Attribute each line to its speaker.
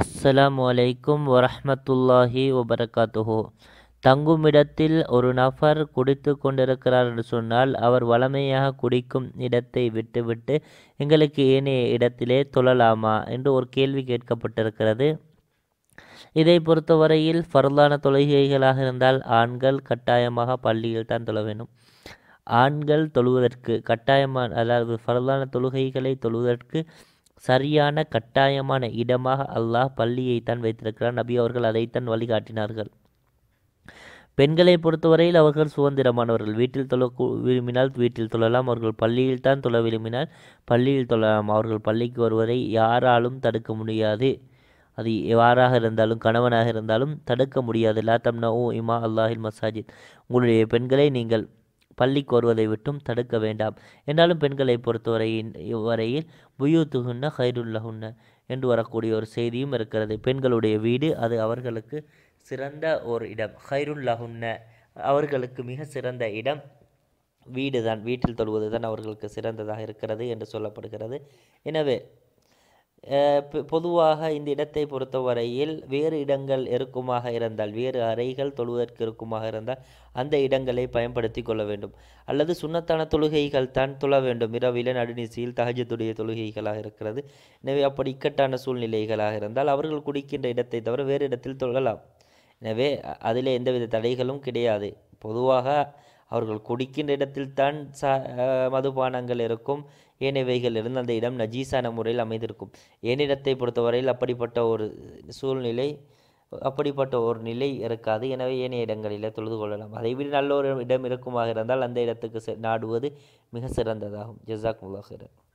Speaker 1: அஸ்ஸலாமலைக்கும் வரஹமத்துல்லாஹி வபரகாத்துஹோ தங்குமிடத்தில் ஒரு நபர் குடித்து கொண்டிருக்கிறார் என்று சொன்னால் அவர் வளமையாக குடிக்கும் இடத்தை விட்டுவிட்டு எங்களுக்கு ஏனைய இடத்திலே தொழலாமா என்று ஒரு கேள்வி கேட்கப்பட்டிருக்கிறது இதை பொறுத்தவரையில் பருலான தொழுகைகளாக இருந்தால் ஆண்கள் கட்டாயமாக பள்ளியில் தான் தொழ வேண்டும் ஆண்கள் தொழுவதற்கு கட்டாயமான அதாவது ஃபர்லான தொழுகைகளை தொழுவதற்கு சரியான கட்டாயமான இடமாக அல்லாஹ் பள்ளியை தான் வைத்திருக்கிறார் நபி அவர்கள் அதைத்தான் வழிகாட்டினார்கள் பெண்களை பொறுத்தவரையில் அவர்கள் சுதந்திரமானவர்கள் வீட்டில் தொழ விரும்பினால் வீட்டில் தொழலாம் அவர்கள் பள்ளியில் தான் தொழ விரும்பினால் பள்ளியில் தொழலாம் அவர்கள் பள்ளிக்கு வருவதை யாராலும் தடுக்க முடியாது அது யாராக இருந்தாலும் கணவனாக இருந்தாலும் தடுக்க முடியாது லா தம்னா ஓ இமா அல்லாஹில் மசாஜித் உங்களுடைய பெண்களை நீங்கள் பள்ளிக்கு வருவதை விட்டும் தடுக்க வேண்டாம் என்றாலும் பெண்களை பொறுத்தவரையின் வரையில் புயூத்துகுன்ன ஹைருல்லஹுன்ன என்று வரக்கூடிய ஒரு செய்தியும் இருக்கிறது பெண்களுடைய வீடு அது அவர்களுக்கு சிறந்த ஒரு இடம் ஹைருல்லஹுன்ன அவர்களுக்கு மிக சிறந்த இடம் வீடு தான் வீட்டில் தொழுவது தான் அவர்களுக்கு சிறந்ததாக இருக்கிறது என்று சொல்லப்படுகிறது எனவே பொதுவாக இந்த இடத்தை பொறுத்தவரையில் வேறு இடங்கள் இருக்குமாக இருந்தால் வேறு அறைகள் தொழுவதற்கு இருக்குமாக இருந்தால் அந்த இடங்களை பயன்படுத்தி கொள்ள வேண்டும் அல்லது சுண்ணத்தான தொழுகைகள் தான் தொழ வேண்டும் இரவில நடுநிசையில் தகஜத்துடைய தொழுகைகளாக இருக்கிறது எனவே அப்படி இக்கட்டான சூழ்நிலைகளாக இருந்தால் அவர்கள் குடிக்கின்ற இடத்தை தவிர வேறு இடத்தில் தொழலாம் எனவே அதில் எந்தவித தடைகளும் கிடையாது பொதுவாக அவர்கள் குடிக்கின்ற இடத்தில் தான் சா மதுபானங்கள் இருக்கும் ஏனவைகள் இருந்து அந்த இடம் நஜீசான முறையில் அமைந்திருக்கும் ஏனிடத்தை பொறுத்தவரையில் அப்படிப்பட்ட ஒரு சூழ்நிலை அப்படிப்பட்ட ஒரு நிலை இருக்காது எனவே ஏனைய இடங்களில் தொழுது கொள்ளலாம் அதைவிட நல்ல ஒரு இடம் இருக்குமாக இருந்தால் அந்த இடத்துக்கு நாடுவது மிக சிறந்ததாகும் ஜசாக் முல்லாஹிரன்